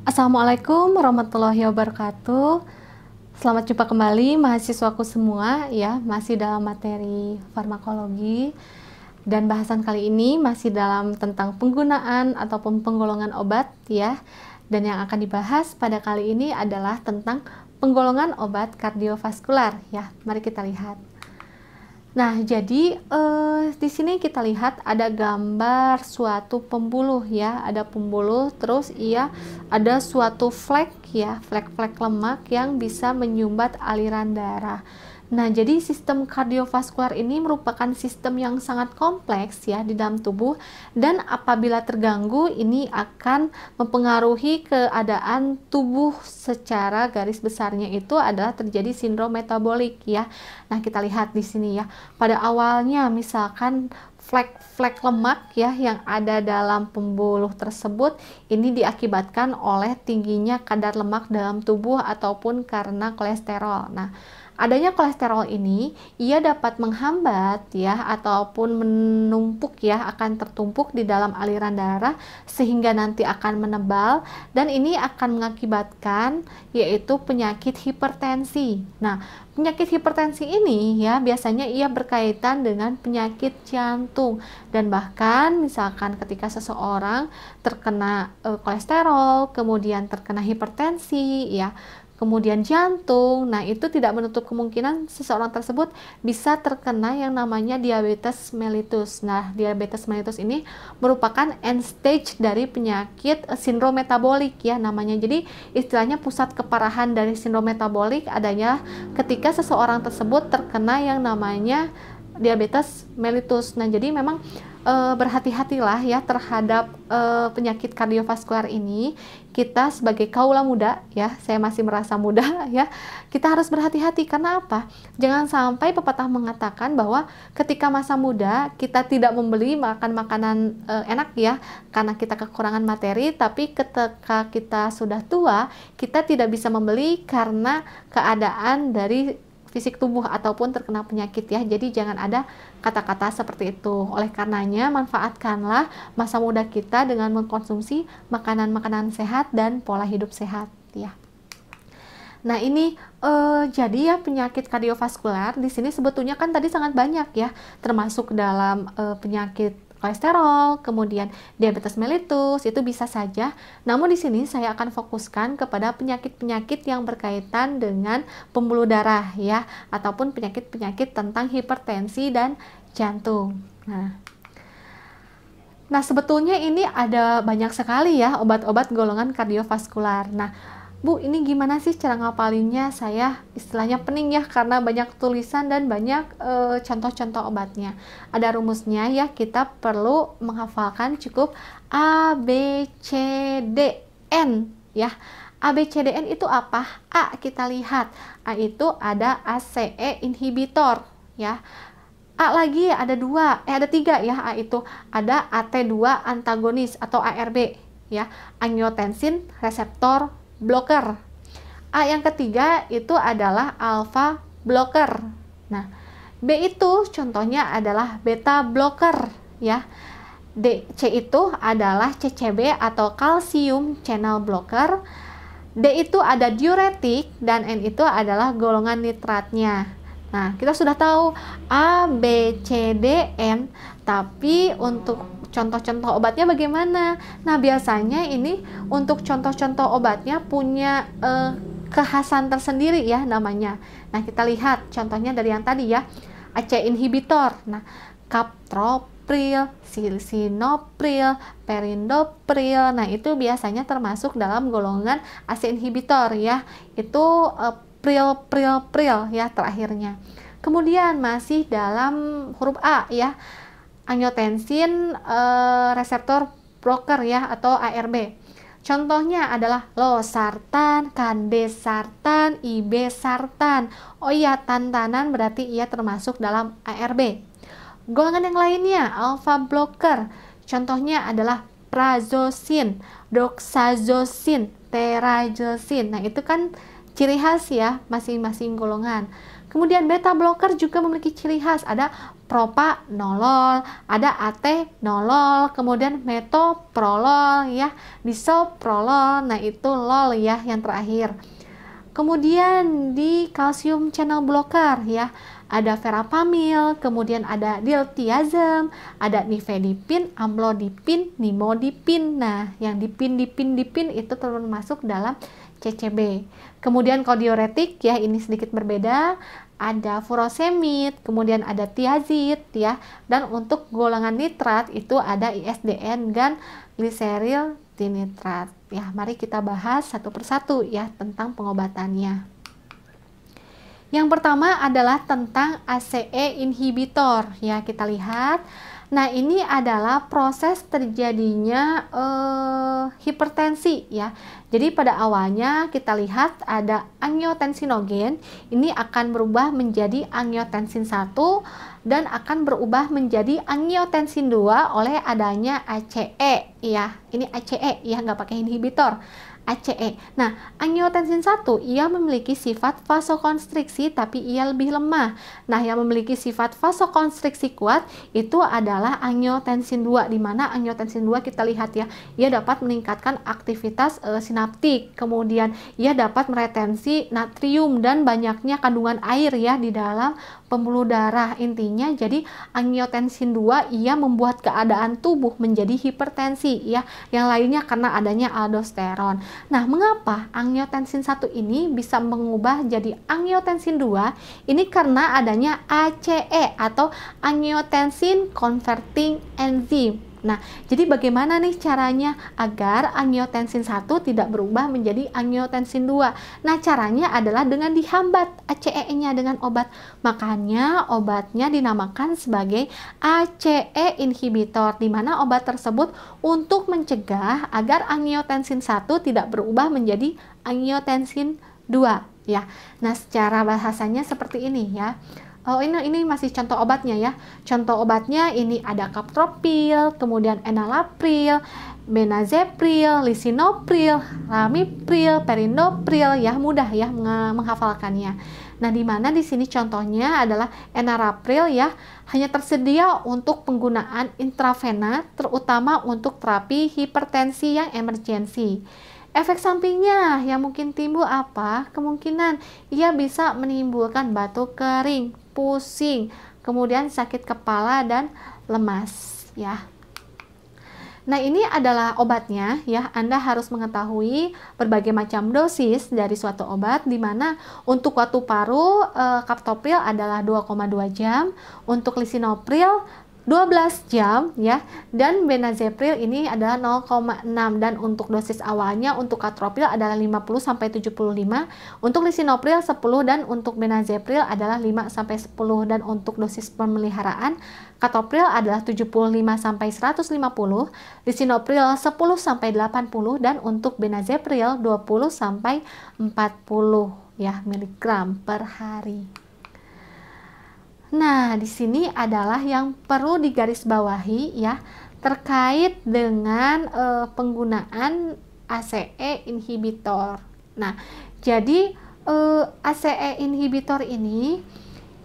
Assalamualaikum warahmatullahi wabarakatuh. Selamat jumpa kembali mahasiswaku semua ya, masih dalam materi farmakologi dan bahasan kali ini masih dalam tentang penggunaan ataupun penggolongan obat ya. Dan yang akan dibahas pada kali ini adalah tentang penggolongan obat kardiovaskular ya. Mari kita lihat. Nah, jadi eh, di sini kita lihat ada gambar suatu pembuluh ya, ada pembuluh, terus ia ada suatu flek ya, flek-flek lemak yang bisa menyumbat aliran darah. Nah, jadi sistem kardiovaskular ini merupakan sistem yang sangat kompleks ya di dalam tubuh dan apabila terganggu ini akan mempengaruhi keadaan tubuh secara garis besarnya itu adalah terjadi sindrom metabolik ya. Nah, kita lihat di sini ya. Pada awalnya misalkan flek-flek lemak ya yang ada dalam pembuluh tersebut ini diakibatkan oleh tingginya kadar lemak dalam tubuh ataupun karena kolesterol. Nah, Adanya kolesterol ini, ia dapat menghambat ya ataupun menumpuk ya akan tertumpuk di dalam aliran darah sehingga nanti akan menebal dan ini akan mengakibatkan yaitu penyakit hipertensi. Nah, penyakit hipertensi ini ya biasanya ia berkaitan dengan penyakit jantung dan bahkan misalkan ketika seseorang terkena e, kolesterol, kemudian terkena hipertensi ya kemudian jantung. Nah, itu tidak menutup kemungkinan seseorang tersebut bisa terkena yang namanya diabetes mellitus. Nah, diabetes mellitus ini merupakan end stage dari penyakit eh, sindrom metabolik ya namanya. Jadi, istilahnya pusat keparahan dari sindrom metabolik adanya ketika seseorang tersebut terkena yang namanya diabetes mellitus. Nah, jadi memang uh, berhati-hatilah ya terhadap uh, penyakit kardiovaskular ini. Kita sebagai kaula muda ya, saya masih merasa muda ya. Kita harus berhati-hati karena apa? Jangan sampai pepatah mengatakan bahwa ketika masa muda kita tidak membeli makan makanan uh, eh, enak ya karena kita kekurangan materi, tapi ketika kita sudah tua, kita tidak bisa membeli karena keadaan dari fisik tubuh ataupun terkena penyakit ya. Jadi jangan ada kata-kata seperti itu. Oleh karenanya manfaatkanlah masa muda kita dengan mengkonsumsi makanan-makanan sehat dan pola hidup sehat ya. Nah ini eh, jadi ya penyakit kardiovaskular di sini sebetulnya kan tadi sangat banyak ya, termasuk dalam eh, penyakit kolesterol, kemudian diabetes mellitus, itu bisa saja. Namun di sini saya akan fokuskan kepada penyakit-penyakit yang berkaitan dengan pembuluh darah ya, ataupun penyakit-penyakit tentang hipertensi dan jantung. Nah, Nah, sebetulnya ini ada banyak sekali ya obat-obat golongan kardiovaskular. Nah, Bu, ini gimana sih cara ngapalinnya? Saya istilahnya pening ya karena banyak tulisan dan banyak eh, contoh-contoh obatnya. Ada rumusnya ya, kita perlu menghafalkan cukup A B C D N ya. A B C D N itu apa? A kita lihat. A itu ada ACE inhibitor ya. A lagi ada dua, eh ada tiga ya A itu. Ada AT2 antagonis atau ARB ya, angiotensin reseptor blocker. A yang ketiga itu adalah alpha blocker. Nah, B itu contohnya adalah beta blocker ya. D, C itu adalah CCB atau kalsium channel blocker. D itu ada diuretik dan N itu adalah golongan nitratnya. Nah, kita sudah tahu A, B, C, D, N tapi untuk contoh-contoh obatnya bagaimana? Nah, biasanya ini untuk contoh-contoh obatnya punya eh, kekhasan tersendiri ya namanya. Nah, kita lihat contohnya dari yang tadi ya. AC inhibitor. Nah, captopril, silsinopril, perindopril. Nah, itu biasanya termasuk dalam golongan AC inhibitor ya. Itu eh, pril pril pril ya terakhirnya. Kemudian masih dalam huruf A ya angiotensin e, reseptor blocker ya atau ARB. Contohnya adalah losartan, kandesartan, ibesartan. Oh iya, tantanan berarti ia termasuk dalam ARB. Golongan yang lainnya, alfa blocker. Contohnya adalah prazosin, doxazosin, terazosin. Nah, itu kan ciri khas ya masing-masing golongan. Kemudian beta blocker juga memiliki ciri khas, ada propanolol, ada atenolol, kemudian metoprolol ya, disoprolol. Nah, itu lol ya yang terakhir. Kemudian di kalsium channel blocker ya, ada verapamil, kemudian ada diltiazem, ada nifedipin, amlodipin, nimodipin. Nah, yang dipin dipin dipin itu termasuk dalam CCB. Kemudian kalau diuretik ya ini sedikit berbeda, ada furosemid, kemudian ada tiazid ya. Dan untuk golongan nitrat itu ada ISDN dan gliseril dinitrat. Ya, mari kita bahas satu persatu ya tentang pengobatannya. Yang pertama adalah tentang ACE inhibitor ya kita lihat. Nah, ini adalah proses terjadinya eh, hipertensi ya. Jadi pada awalnya kita lihat ada angiotensinogen, ini akan berubah menjadi angiotensin 1 dan akan berubah menjadi angiotensin 2 oleh adanya ACE ya. Ini ACE ya nggak pakai inhibitor. ACE. Nah, angiotensin 1 ia memiliki sifat vasokonstriksi tapi ia lebih lemah. Nah, yang memiliki sifat vasokonstriksi kuat itu adalah angiotensin 2 di mana angiotensin 2 kita lihat ya, ia dapat meningkatkan aktivitas e, sinaptik. Kemudian ia dapat meretensi natrium dan banyaknya kandungan air ya di dalam pembuluh darah. Intinya jadi angiotensin 2 ia membuat keadaan tubuh menjadi hipertensi ya. Yang lainnya karena adanya aldosteron. Nah, mengapa angiotensin 1 ini bisa mengubah jadi angiotensin 2? Ini karena adanya ACE atau angiotensin converting enzyme Nah, jadi bagaimana nih caranya agar angiotensin 1 tidak berubah menjadi angiotensin 2? Nah, caranya adalah dengan dihambat ACE-nya dengan obat. Makanya obatnya dinamakan sebagai ACE inhibitor di mana obat tersebut untuk mencegah agar angiotensin 1 tidak berubah menjadi angiotensin 2 ya. Nah, secara bahasanya seperti ini ya. Oh ini ini masih contoh obatnya ya. Contoh obatnya ini ada captopril, kemudian enalapril, benazepril, lisinopril, ramipril, perindopril. ya mudah ya menghafalkannya. Nah, di mana di sini contohnya adalah enalapril ya, hanya tersedia untuk penggunaan intravena terutama untuk terapi hipertensi yang emergensi. Efek sampingnya yang mungkin timbul apa? Kemungkinan ia bisa menimbulkan batuk kering, pusing, kemudian sakit kepala dan lemas ya. Nah, ini adalah obatnya ya. Anda harus mengetahui berbagai macam dosis dari suatu obat di mana untuk waktu paru e, eh, kaptopril adalah 2,2 jam, untuk lisinopril 12 jam ya dan benazepril ini adalah 0,6 dan untuk dosis awalnya untuk katropril adalah 50 sampai 75 untuk lisinopril 10 dan untuk benazepril adalah 5 sampai 10 dan untuk dosis pemeliharaan katopril adalah 75 sampai 150 lisinopril 10 sampai 80 dan untuk benazepril 20 sampai 40 ya miligram per hari. Nah, di sini adalah yang perlu digarisbawahi ya terkait dengan eh, e, penggunaan ACE inhibitor. Nah, jadi eh, e, ACE inhibitor ini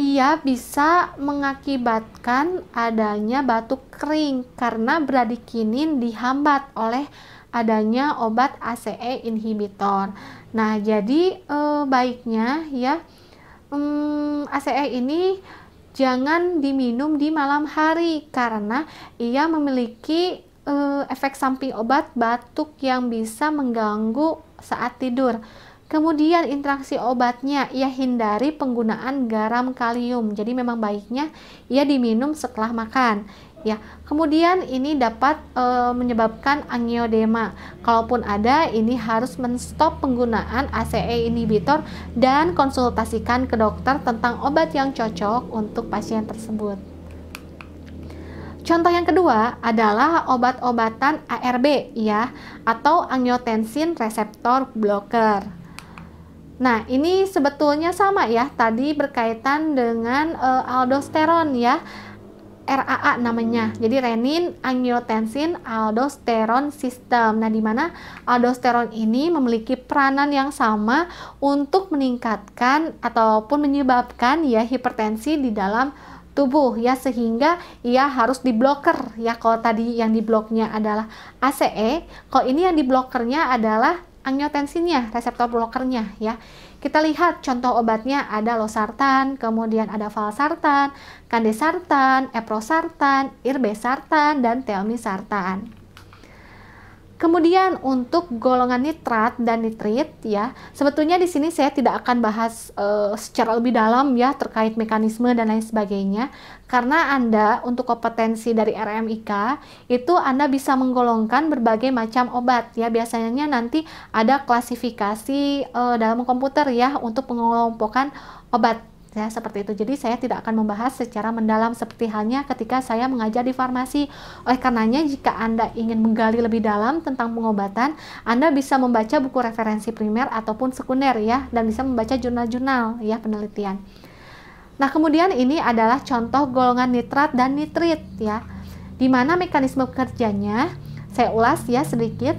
ia bisa mengakibatkan adanya batuk kering karena bradikinin dihambat oleh adanya obat ACE inhibitor. Nah, jadi e, baiknya ya um, hmm, ACE ini jangan diminum di malam hari karena ia memiliki uh, efek samping obat batuk yang bisa mengganggu saat tidur. Kemudian interaksi obatnya, ia hindari penggunaan garam kalium. Jadi memang baiknya ia diminum setelah makan ya. Kemudian ini dapat e, menyebabkan angiodema. Kalaupun ada, ini harus menstop penggunaan ACE inhibitor dan konsultasikan ke dokter tentang obat yang cocok untuk pasien tersebut. Contoh yang kedua adalah obat-obatan ARB ya atau angiotensin reseptor blocker. Nah, ini sebetulnya sama ya tadi berkaitan dengan e, aldosteron ya RAA namanya. Jadi renin angiotensin aldosteron system. Nah, di mana aldosteron ini memiliki peranan yang sama untuk meningkatkan ataupun menyebabkan ya hipertensi di dalam tubuh ya sehingga ia harus diblokir ya kalau tadi yang dibloknya adalah ACE, kalau ini yang diblokernya adalah angiotensinnya, reseptor blokernya ya. Kita lihat contoh obatnya ada losartan, kemudian ada valsartan, kandesartan, eprosartan, irbesartan, dan telmisartan. Kemudian untuk golongan nitrat dan nitrit ya, sebetulnya di sini saya tidak akan bahas uh, secara lebih dalam ya terkait mekanisme dan lain sebagainya karena Anda untuk kompetensi dari RMIK itu Anda bisa menggolongkan berbagai macam obat ya. Biasanya nanti ada klasifikasi uh, dalam komputer ya untuk pengelompokan obat Ya, seperti itu. Jadi saya tidak akan membahas secara mendalam seperti halnya ketika saya mengajar di farmasi. Oleh karenanya jika Anda ingin menggali lebih dalam tentang pengobatan, Anda bisa membaca buku referensi primer ataupun sekunder ya dan bisa membaca jurnal-jurnal ya penelitian. Nah, kemudian ini adalah contoh golongan nitrat dan nitrit ya. dimana mekanisme kerjanya saya ulas ya sedikit.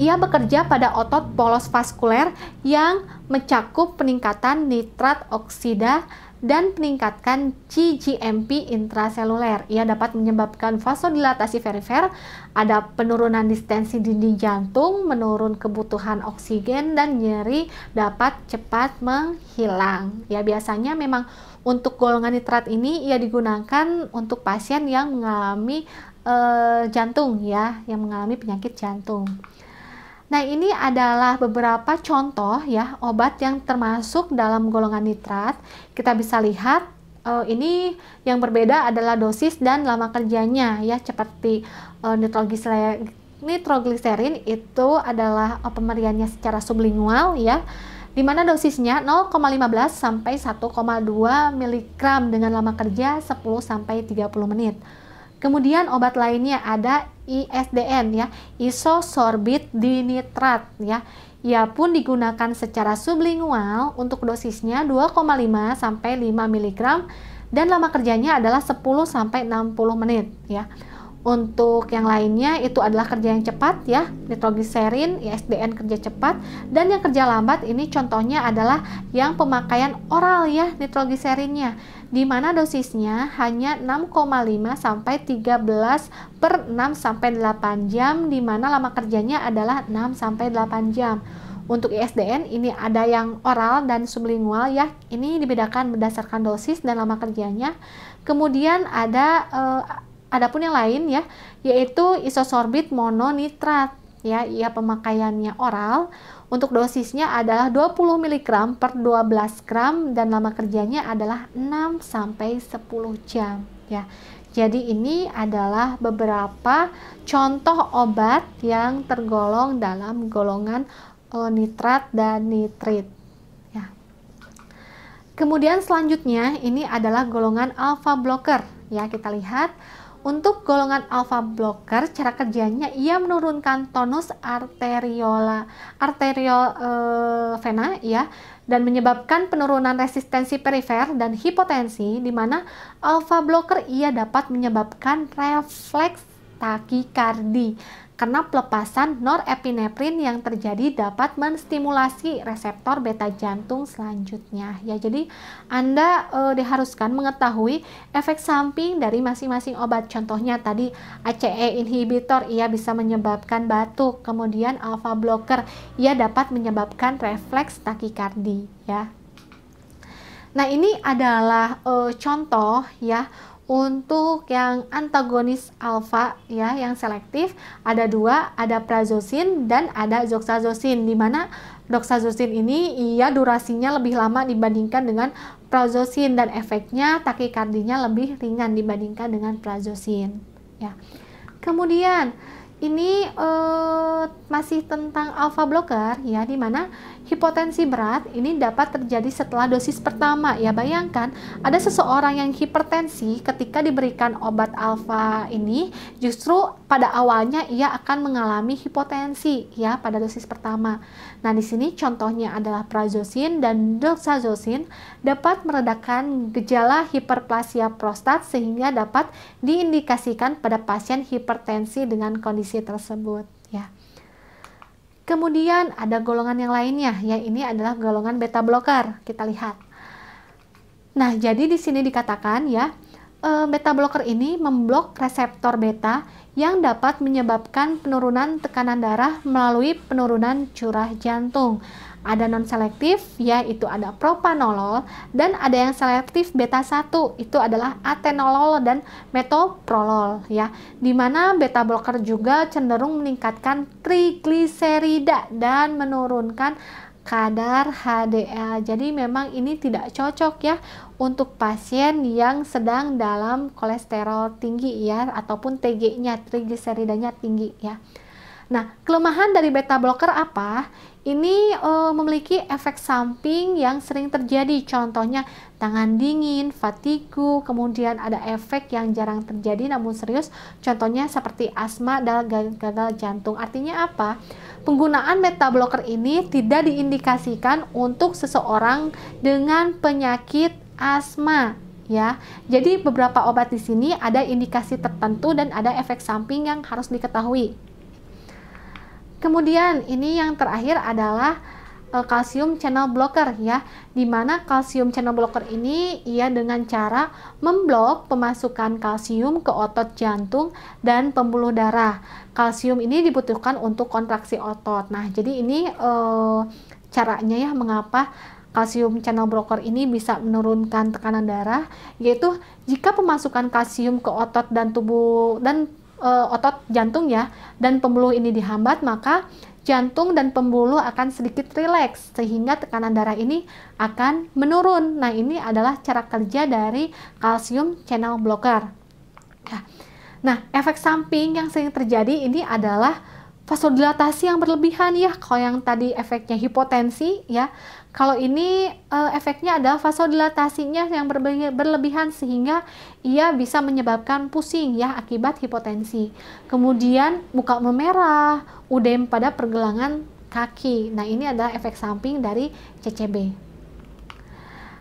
Ia bekerja pada otot polos vaskuler yang mencakup peningkatan nitrat oksida dan peningkatkan CGMP intraseluler. Ia dapat menyebabkan vasodilatasi perifer, ada penurunan distensi dinding jantung, menurun kebutuhan oksigen dan nyeri dapat cepat menghilang. Ya biasanya memang untuk golongan nitrat ini ia digunakan untuk pasien yang mengalami e, jantung ya, yang mengalami penyakit jantung. Nah, ini adalah beberapa contoh ya obat yang termasuk dalam golongan nitrat. Kita bisa lihat uh, ini yang berbeda adalah dosis dan lama kerjanya ya seperti uh, nitrogliserin nitroglycerin itu adalah eh, pemberiannya secara sublingual ya di mana dosisnya 0,15 sampai 1,2 mg dengan lama kerja 10 sampai 30 menit. Kemudian obat lainnya ada ISDN ya, isosorbit dinitrat ya. Ia pun digunakan secara sublingual untuk dosisnya 2,5 sampai 5 mg dan lama kerjanya adalah 10 sampai 60 menit ya. Untuk yang lainnya itu adalah kerja yang cepat ya, nitrogliserin, ISDN kerja cepat dan yang kerja lambat ini contohnya adalah yang pemakaian oral ya nitrogliserinnya di mana dosisnya hanya 6,5 sampai 13 per 6 sampai 8 jam di mana lama kerjanya adalah 6 sampai 8 jam. Untuk ISDN ini ada yang oral dan sublingual ya. Ini dibedakan berdasarkan dosis dan lama kerjanya. Kemudian ada eh, adapun yang lain ya, yaitu isosorbit mononitrat ya, ia pemakaiannya oral untuk dosisnya adalah 20 mg per 12 gram dan lama kerjanya adalah 6 sampai 10 jam ya. Jadi ini adalah beberapa contoh obat yang tergolong dalam golongan nitrat dan nitrit. Ya. Kemudian selanjutnya ini adalah golongan alpha blocker. Ya, kita lihat untuk golongan alpha blocker, cara kerjanya ia menurunkan tonus arteriola arteriol e, vena ya dan menyebabkan penurunan resistensi perifer dan hipotensi di mana alpha blocker ia dapat menyebabkan refleks takikardi karena pelepasan norepinefrin yang terjadi dapat menstimulasi reseptor beta jantung selanjutnya. Ya, jadi Anda e, diharuskan mengetahui efek samping dari masing-masing obat. Contohnya tadi ACE inhibitor ia bisa menyebabkan batuk, kemudian alpha blocker ia dapat menyebabkan refleks takikardi, ya. Nah, ini adalah e, contoh ya untuk yang antagonis alfa ya yang selektif ada dua, ada prazosin dan ada doxazosin di mana doxazosin ini ia durasinya lebih lama dibandingkan dengan prazosin dan efeknya takikardinya lebih ringan dibandingkan dengan prazosin ya. Kemudian ini uh, masih tentang alpha blocker ya di mana hipotensi berat ini dapat terjadi setelah dosis pertama ya bayangkan ada seseorang yang hipertensi ketika diberikan obat alpha ini justru pada awalnya ia akan mengalami hipotensi ya pada dosis pertama Nah, di sini contohnya adalah prazosin dan doxazosin dapat meredakan gejala hiperplasia prostat sehingga dapat diindikasikan pada pasien hipertensi dengan kondisi tersebut ya. Kemudian ada golongan yang lainnya, ya ini adalah golongan beta blocker. Kita lihat. Nah, jadi di sini dikatakan ya, eh, beta blocker ini memblok reseptor beta yang dapat menyebabkan penurunan tekanan darah melalui penurunan curah jantung. Ada non selektif yaitu ada propanolol dan ada yang selektif beta 1 itu adalah atenolol dan metoprolol ya. mana beta blocker juga cenderung meningkatkan trigliserida dan menurunkan kadar HDL. Jadi memang ini tidak cocok ya untuk pasien yang sedang dalam kolesterol tinggi ya ataupun TG-nya trigliseridanya tinggi ya. Nah, kelemahan dari beta blocker apa? Ini e, memiliki efek samping yang sering terjadi. Contohnya tangan dingin, fatigu, kemudian ada efek yang jarang terjadi namun serius. Contohnya seperti asma dan gagal jantung. Artinya apa? Penggunaan beta blocker ini tidak diindikasikan untuk seseorang dengan penyakit asma ya. Jadi beberapa obat di sini ada indikasi tertentu dan ada efek samping yang harus diketahui. Kemudian ini yang terakhir adalah Eh, kalsium channel blocker ya dimana kalsium channel blocker ini ia dengan cara memblok pemasukan kalsium ke otot jantung dan pembuluh darah kalsium ini dibutuhkan untuk kontraksi otot nah jadi ini uh, caranya ya mengapa kalsium channel blocker ini bisa menurunkan tekanan darah yaitu jika pemasukan kalsium ke otot dan tubuh dan e, otot jantung ya dan pembuluh ini dihambat maka jantung dan pembuluh akan sedikit rileks sehingga tekanan darah ini akan menurun. Nah, ini adalah cara kerja dari kalsium channel blocker. Nah, efek samping yang sering terjadi ini adalah vasodilatasi yang berlebihan ya. Kalau yang tadi efeknya hipotensi ya, kalau ini e, efeknya adalah vasodilatasinya yang berlebihan sehingga ia bisa menyebabkan pusing ya akibat hipotensi. Kemudian muka memerah, udem pada pergelangan kaki. Nah, ini adalah efek samping dari CCB.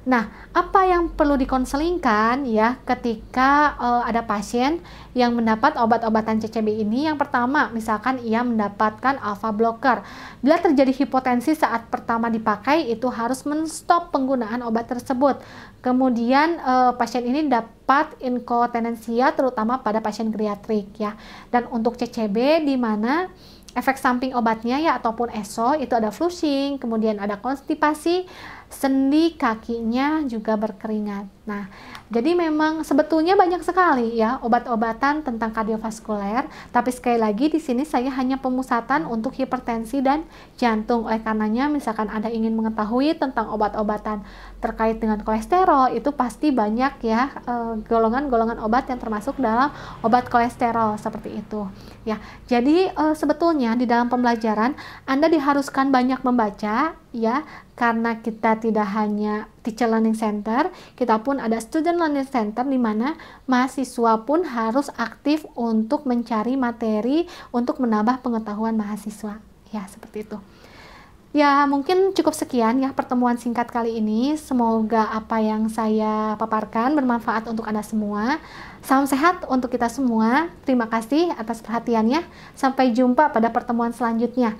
Nah, apa yang perlu dikonselingkan ya ketika uh, ada pasien yang mendapat obat-obatan CCB ini? Yang pertama, misalkan ia mendapatkan alpha blocker. Bila terjadi hipotensi saat pertama dipakai, itu harus menstop penggunaan obat tersebut. Kemudian uh, pasien ini dapat inkontinensia terutama pada pasien geriatrik ya. Dan untuk CCB di mana efek samping obatnya ya ataupun ESO itu ada flushing, kemudian ada konstipasi sendi kakinya juga berkeringat. Nah, jadi memang sebetulnya banyak sekali ya obat-obatan tentang kardiovaskuler, tapi sekali lagi di sini saya hanya pemusatan untuk hipertensi dan jantung. Oleh karenanya misalkan Anda ingin mengetahui tentang obat-obatan terkait dengan kolesterol, itu pasti banyak ya eh, golongan-golongan e, obat yang termasuk dalam obat kolesterol seperti itu. Ya, jadi e, sebetulnya di dalam pembelajaran Anda diharuskan banyak membaca ya karena kita tidak hanya teacher learning center kita pun ada student learning center di mana mahasiswa pun harus aktif untuk mencari materi untuk menambah pengetahuan mahasiswa ya seperti itu Ya, mungkin cukup sekian ya pertemuan singkat kali ini. Semoga apa yang saya paparkan bermanfaat untuk Anda semua. Salam sehat untuk kita semua. Terima kasih atas perhatiannya. Sampai jumpa pada pertemuan selanjutnya.